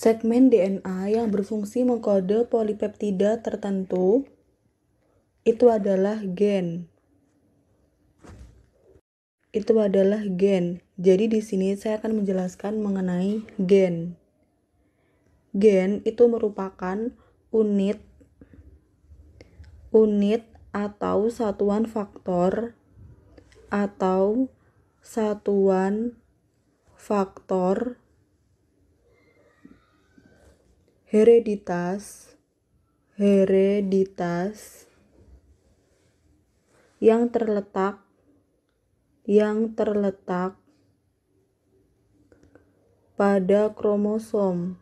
Segmen DNA yang berfungsi mengkode polipeptida tertentu itu adalah gen. Itu adalah gen. Jadi di sini saya akan menjelaskan mengenai gen. Gen itu merupakan unit unit atau satuan faktor atau satuan faktor hereditas hereditas yang terletak yang terletak pada kromosom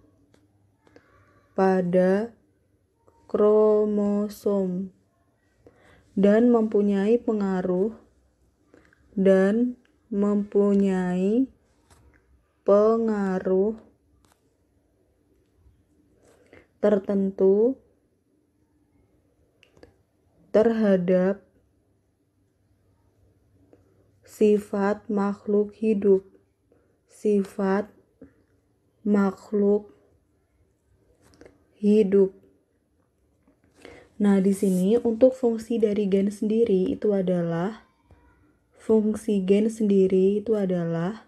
pada kromosom dan mempunyai pengaruh dan mempunyai pengaruh tertentu terhadap sifat makhluk hidup, sifat makhluk hidup. Nah, di sini untuk fungsi dari gen sendiri itu adalah fungsi gen sendiri itu adalah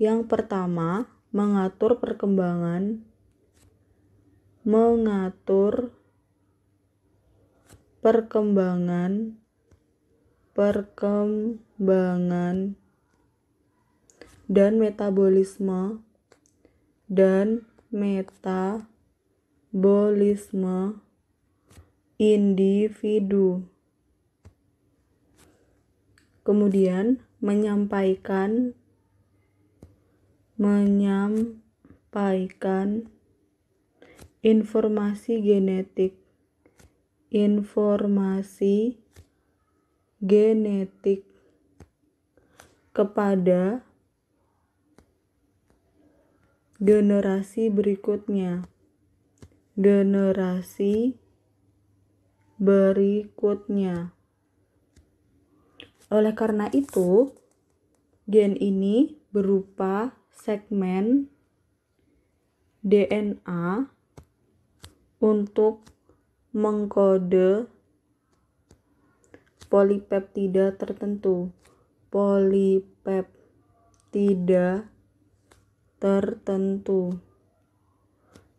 yang pertama mengatur perkembangan mengatur perkembangan perkembangan dan metabolisme dan metabolisme individu. Kemudian menyampaikan menyampaikan Informasi genetik Informasi genetik kepada generasi berikutnya. Generasi berikutnya. Oleh karena itu, gen ini berupa segmen DNA untuk mengkode polipeptida tertentu. Polipeptida tertentu.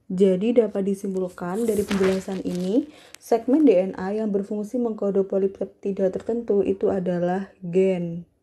Jadi dapat disimpulkan dari penjelasan ini, segmen DNA yang berfungsi mengkode polipeptida tertentu itu adalah gen.